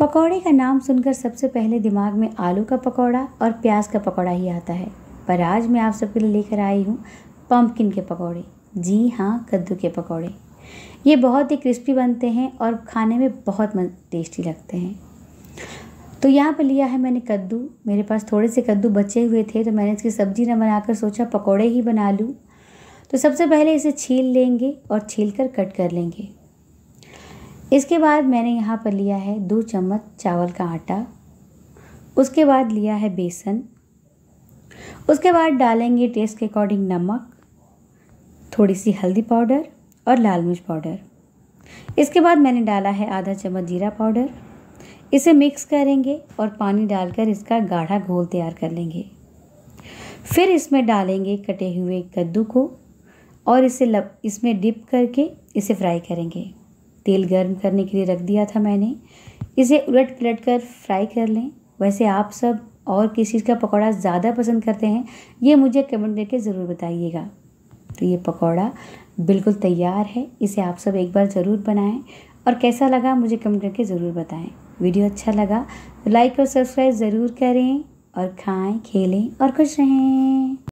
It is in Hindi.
पकौड़े का नाम सुनकर सबसे पहले दिमाग में आलू का पकौड़ा और प्याज का पकौड़ा ही आता है पर आज मैं आप सबके लिए लेकर आई हूँ पम्पकिन के पकौड़े जी हाँ कद्दू के पकौड़े ये बहुत ही क्रिस्पी बनते हैं और खाने में बहुत टेस्टी लगते हैं तो यहाँ पर लिया है मैंने कद्दू मेरे पास थोड़े से कद्दू बचे हुए थे तो मैंने इसकी सब्ज़ी न बनाकर सोचा पकौड़े ही बना लूँ तो सबसे पहले इसे छील लेंगे और छील कर कट कर लेंगे इसके बाद मैंने यहाँ पर लिया है दो चम्मच चावल का आटा उसके बाद लिया है बेसन उसके बाद डालेंगे टेस्ट के अकॉर्डिंग नमक थोड़ी सी हल्दी पाउडर और लाल मिर्च पाउडर इसके बाद मैंने डाला है आधा चम्मच जीरा पाउडर इसे मिक्स करेंगे और पानी डालकर इसका गाढ़ा घोल तैयार कर लेंगे फिर इसमें डालेंगे कटे हुए कद्दू को और इसे लप इसमें डिप करके इसे फ्राई करेंगे तेल गर्म करने के लिए रख दिया था मैंने इसे उलट पलट कर फ्राई कर लें वैसे आप सब और किस चीज़ का पकौड़ा ज़्यादा पसंद करते हैं ये मुझे कमेंट करके ज़रूर बताइएगा तो ये पकौड़ा बिल्कुल तैयार है इसे आप सब एक बार ज़रूर बनाएं और कैसा लगा मुझे कमेंट करके ज़रूर बताएं वीडियो अच्छा लगा तो लाइक और सब्सक्राइब ज़रूर करें और खाएं खेलें और खुश रहें